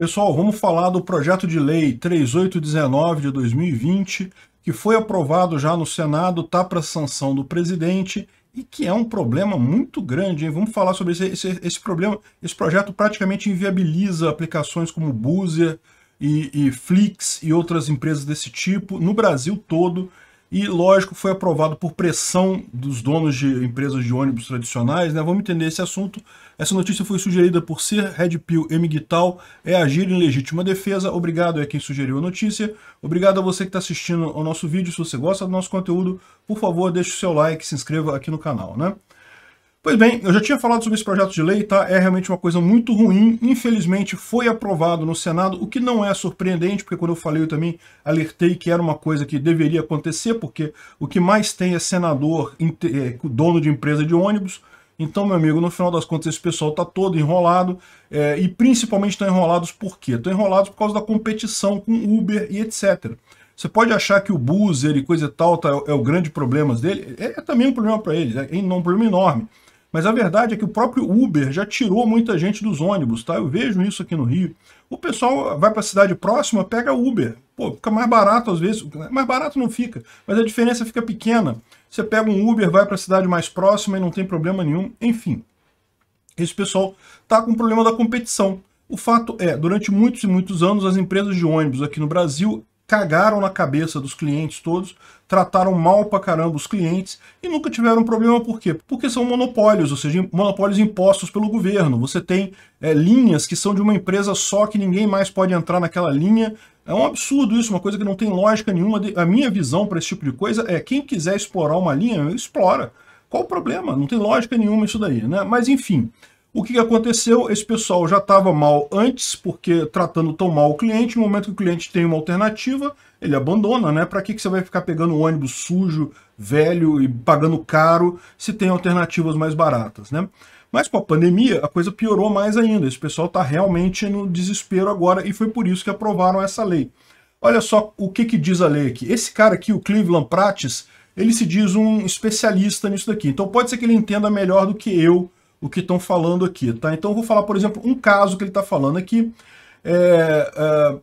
Pessoal, vamos falar do projeto de lei 3819 de 2020, que foi aprovado já no Senado, está para sanção do presidente e que é um problema muito grande. Hein? Vamos falar sobre esse, esse, esse, problema. Esse projeto praticamente inviabiliza aplicações como Boozer e, e Flix e outras empresas desse tipo no Brasil todo e, lógico, foi aprovado por pressão dos donos de empresas de ônibus tradicionais. Né? Vamos entender esse assunto. Essa notícia foi sugerida por Sir Redpill M. Guital. É agir em legítima defesa. Obrigado a é quem sugeriu a notícia. Obrigado a você que está assistindo ao nosso vídeo. Se você gosta do nosso conteúdo, por favor, deixe o seu like, se inscreva aqui no canal. Né? Pois bem, eu já tinha falado sobre esse projeto de lei, tá? É realmente uma coisa muito ruim. Infelizmente, foi aprovado no Senado, o que não é surpreendente, porque quando eu falei, eu também alertei que era uma coisa que deveria acontecer, porque o que mais tem é senador, é, dono de empresa de ônibus. Então, meu amigo, no final das contas, esse pessoal tá todo enrolado, é, e principalmente estão enrolados por quê? Estão enrolados por causa da competição com Uber e etc. Você pode achar que o Boozer e coisa e tal tá, é o grande problema dele, é, é também um problema para eles, é, é um problema enorme. Mas a verdade é que o próprio Uber já tirou muita gente dos ônibus, tá? Eu vejo isso aqui no Rio. O pessoal vai para a cidade próxima, pega Uber. Pô, fica mais barato às vezes. Né? Mais barato não fica, mas a diferença fica pequena. Você pega um Uber, vai para a cidade mais próxima e não tem problema nenhum. Enfim, esse pessoal tá com o problema da competição. O fato é, durante muitos e muitos anos, as empresas de ônibus aqui no Brasil cagaram na cabeça dos clientes todos trataram mal pra caramba os clientes e nunca tiveram problema, por quê? Porque são monopólios, ou seja, monopólios impostos pelo governo. Você tem é, linhas que são de uma empresa só que ninguém mais pode entrar naquela linha. É um absurdo isso, uma coisa que não tem lógica nenhuma. A minha visão para esse tipo de coisa é quem quiser explorar uma linha, explora. Qual o problema? Não tem lógica nenhuma isso daí, né? Mas enfim, o que aconteceu? Esse pessoal já estava mal antes, porque tratando tão mal o cliente, no momento que o cliente tem uma alternativa, ele abandona, né? Para que, que você vai ficar pegando um ônibus sujo, velho e pagando caro se tem alternativas mais baratas, né? Mas com a pandemia, a coisa piorou mais ainda. Esse pessoal está realmente no desespero agora e foi por isso que aprovaram essa lei. Olha só o que, que diz a lei aqui. Esse cara aqui, o Cleveland Prates, ele se diz um especialista nisso daqui. Então pode ser que ele entenda melhor do que eu o que estão falando aqui, tá? Então, eu vou falar, por exemplo, um caso que ele está falando aqui. É, é,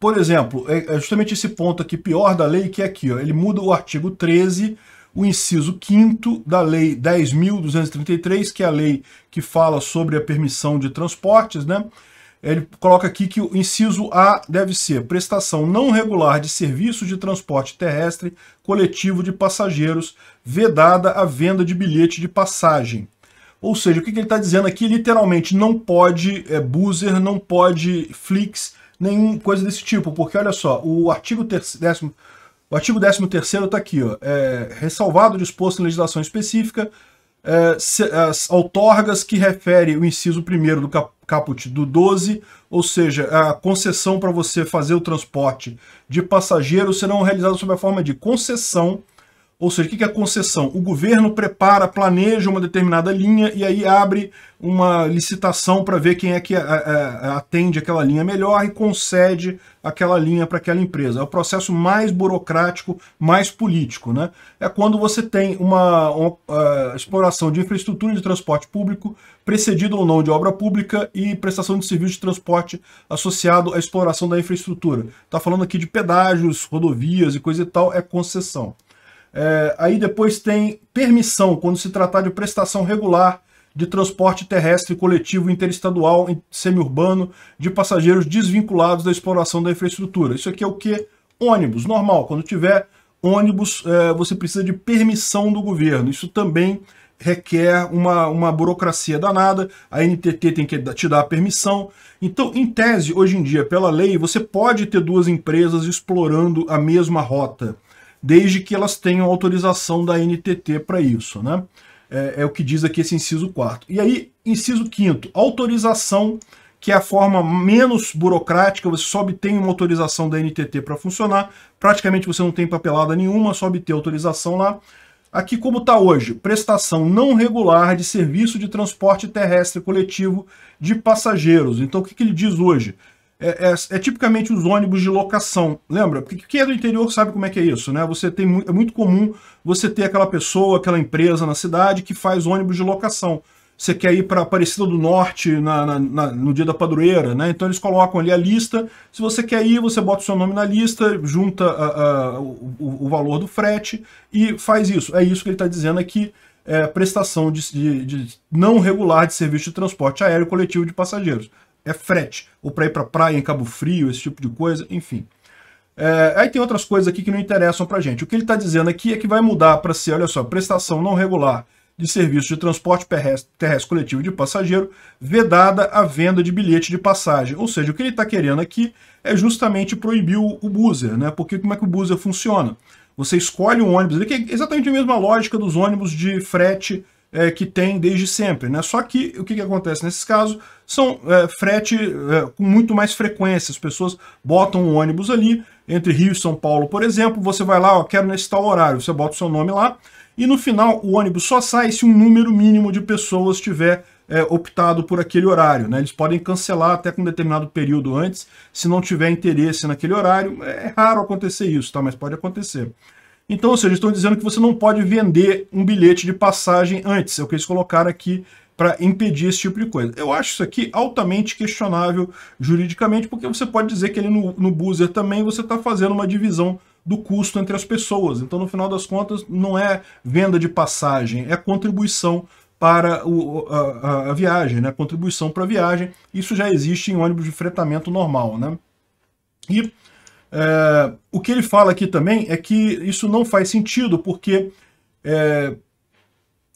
por exemplo, é, é justamente esse ponto aqui, pior da lei, que é aqui, ó, ele muda o artigo 13, o inciso 5 da lei 10.233, que é a lei que fala sobre a permissão de transportes, né? Ele coloca aqui que o inciso A deve ser prestação não regular de serviço de transporte terrestre coletivo de passageiros, vedada a venda de bilhete de passagem. Ou seja, o que, ele está dizendo aqui, literalmente, não pode é, buzzer, não pode flix, nenhum coisa desse tipo, porque olha só, o artigo 13 o artigo 13 está aqui, ó, é, ressalvado disposto em legislação específica, é, se, as outorgas que refere o inciso 1 do cap, caput do 12, ou seja, a concessão para você fazer o transporte de passageiros serão realizadas sob a forma de concessão, ou seja, o que é concessão? O governo prepara, planeja uma determinada linha e aí abre uma licitação para ver quem é que é, é, é, atende aquela linha melhor e concede aquela linha para aquela empresa. É o processo mais burocrático, mais político. Né? É quando você tem uma, uma uh, exploração de infraestrutura de transporte público, precedido ou não de obra pública e prestação de serviço de transporte associado à exploração da infraestrutura. Está falando aqui de pedágios, rodovias e coisa e tal, é concessão. É, aí depois tem permissão, quando se tratar de prestação regular de transporte terrestre coletivo interestadual semiurbano de passageiros desvinculados da exploração da infraestrutura. Isso aqui é o que? Ônibus, normal. Quando tiver ônibus, é, você precisa de permissão do governo. Isso também requer uma, uma burocracia danada, a NTT tem que te dar a permissão. Então, em tese, hoje em dia, pela lei, você pode ter duas empresas explorando a mesma rota desde que elas tenham autorização da NTT para isso. Né? É, é, o que diz aqui esse inciso 4. E aí, inciso 5 autorização, que é a forma menos burocrática, você só obtém uma autorização da NTT para funcionar, praticamente você não tem papelada nenhuma, só obter autorização lá. Aqui como está hoje, prestação não regular de serviço de transporte terrestre coletivo de passageiros. Então o que, que ele diz hoje? é, é, é, tipicamente os ônibus de locação, lembra? Porque quem é do interior sabe como é que é isso, né? Você tem é muito comum você ter aquela pessoa, aquela empresa na cidade que faz ônibus de locação. Você quer ir para Aparecida do Norte na, na, na, no dia da padroeira, né? Então eles colocam ali a lista. Se você quer ir, você bota o seu nome na lista, junta a, a, o, o, valor do frete e faz isso. É isso que ele está dizendo aqui. É, prestação de, de, de não regular de serviço de transporte aéreo coletivo de passageiros é frete, ou para ir para praia em Cabo Frio, esse tipo de coisa, enfim. É, aí tem outras coisas aqui que não interessam para gente. O que ele está dizendo aqui é que vai mudar para ser, olha só, prestação não regular de serviço de transporte terrestre, terrestre coletivo de passageiro, vedada a venda de bilhete de passagem. Ou seja, o que ele está querendo aqui é justamente proibir o, o né? Porque como é que o buser funciona? Você escolhe um ônibus, ele é exatamente a mesma lógica dos ônibus de frete é, que tem desde sempre. Né? Só que o que, que acontece nesses casos são é, frete é, com muito mais frequência. As pessoas botam um ônibus ali, entre Rio e São Paulo, por exemplo, você vai lá, ó, quero nesse tal horário, você bota o seu nome lá, e no final o ônibus só sai se um número mínimo de pessoas tiver é, optado por aquele horário. Né? Eles podem cancelar até com um determinado período antes, se não tiver interesse naquele horário. É raro acontecer isso, tá? mas pode acontecer. Então, ou seja, estão dizendo que você não pode vender um bilhete de passagem antes. É o que eles colocaram aqui para impedir esse tipo de coisa. Eu acho isso aqui altamente questionável juridicamente, porque você pode dizer que ali no, no buzzer também você está fazendo uma divisão do custo entre as pessoas. Então, no final das contas, não é venda de passagem, é contribuição para o, a, a, viagem, né? contribuição para a viagem. Isso já existe em ônibus de fretamento normal. Né? E é, o que ele fala aqui também é que isso não faz sentido, porque é,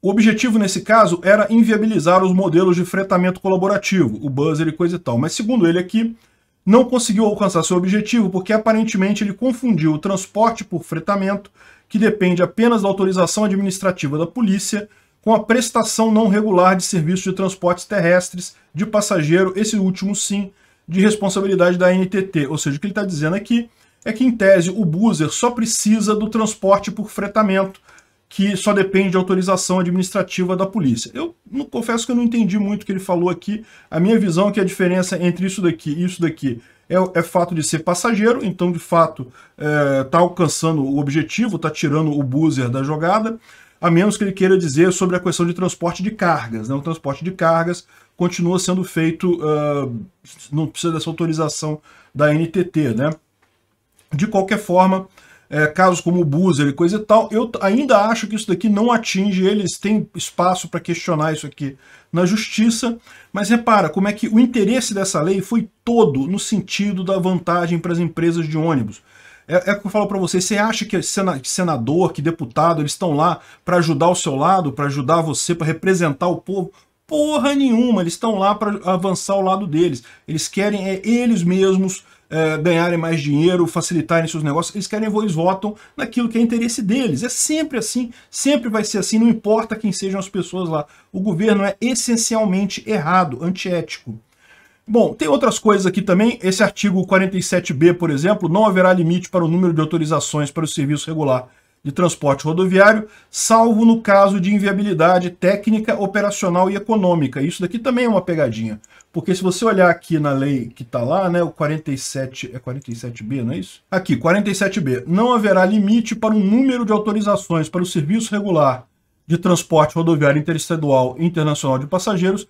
o objetivo nesse caso era inviabilizar os modelos de fretamento colaborativo, o buzzer e coisa e tal. Mas segundo ele aqui, não conseguiu alcançar seu objetivo porque aparentemente ele confundiu o transporte por fretamento, que depende apenas da autorização administrativa da polícia, com a prestação não regular de serviços de transportes terrestres de passageiro, esse último sim, de responsabilidade da NTT. Ou seja, o que ele está dizendo aqui é que, em tese, o buzzer só precisa do transporte por fretamento, que só depende de autorização administrativa da polícia. Eu não, confesso que eu não entendi muito o que ele falou aqui. A minha visão é que a diferença entre isso daqui e isso daqui é, é fato de ser passageiro, então, de fato, está é, tá alcançando o objetivo, está tirando o buzzer da jogada, a menos que ele queira dizer sobre a questão de transporte de cargas. Né? O transporte de cargas continua sendo feito, uh, não precisa dessa autorização da NTT, né? De qualquer forma, é, casos como o Boozer e coisa e tal, eu ainda acho que isso daqui não atinge eles, têm espaço para questionar isso aqui na justiça, mas repara como é que o interesse dessa lei foi todo no sentido da vantagem para as empresas de ônibus. É, é o que eu falo para você, você acha que senador, que deputado, eles estão lá para ajudar o seu lado, para ajudar você, para representar o povo? porra nenhuma. Eles estão lá para avançar ao lado deles. Eles querem é eles mesmos é, ganharem mais dinheiro, facilitarem seus negócios. Eles querem, eles votam naquilo que é interesse deles. É sempre assim, sempre vai ser assim, não importa quem sejam as pessoas lá. O governo é essencialmente errado, antiético. Bom, tem outras coisas aqui também. Esse artigo 47b, por exemplo, não haverá limite para o número de autorizações para o serviço regular de transporte rodoviário, salvo no caso de inviabilidade técnica, operacional e econômica. Isso daqui também é uma pegadinha, porque se você olhar aqui na lei que está lá, né, o 47, é 47B, não é isso? Aqui, 47B, não haverá limite para o número de autorizações para o serviço regular de transporte rodoviário interestadual e internacional de passageiros,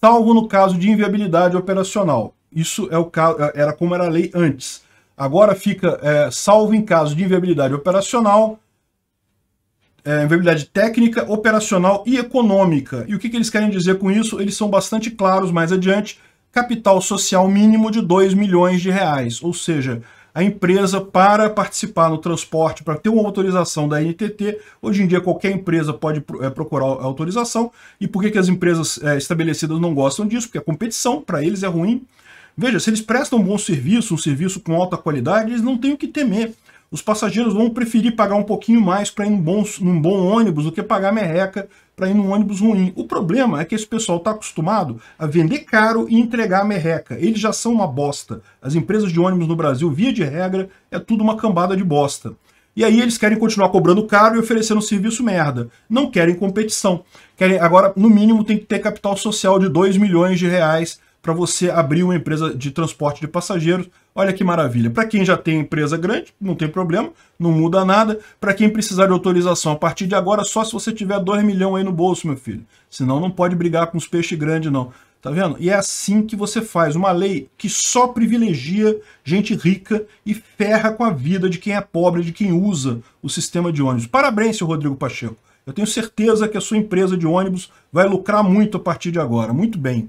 salvo no caso de inviabilidade operacional. Isso é o é, era como era a lei antes. Agora fica é, salvo em caso de inviabilidade operacional, é, inviabilidade técnica, operacional e econômica. E o que, que eles querem dizer com isso? Eles são bastante claros mais adiante. Capital social mínimo de 2 milhões de reais, ou seja, a empresa para participar no transporte, para ter uma autorização da NTT, hoje em dia qualquer empresa pode é, procurar a autorização, e por que, que as empresas é, estabelecidas não gostam disso? Porque a competição para eles é ruim. Veja, se eles prestam um bom serviço, um serviço com alta qualidade, eles não têm o que temer os passageiros vão preferir pagar um pouquinho mais para ir num bom, num bom ônibus do que pagar merreca para ir num ônibus ruim. O problema é que esse pessoal está acostumado a vender caro e entregar merreca. Eles já são uma bosta. As empresas de ônibus no Brasil, via de regra, é tudo uma cambada de bosta. E aí eles querem continuar cobrando caro e oferecendo serviço merda. Não querem competição. Querem agora, no mínimo, tem que ter capital social de 2 milhões de reais para você abrir uma empresa de transporte de passageiros. Olha que maravilha. Para quem já tem empresa grande, não tem problema, não muda nada. Para quem precisar de autorização a partir de agora, só se você tiver 2 milhões aí no bolso, meu filho. Senão não pode brigar com os peixes grandes, não. Tá vendo? E é assim que você faz. Uma lei que só privilegia gente rica e ferra com a vida de quem é pobre, de quem usa o sistema de ônibus. Parabéns, seu Rodrigo Pacheco. Eu tenho certeza que a sua empresa de ônibus vai lucrar muito a partir de agora. Muito bem.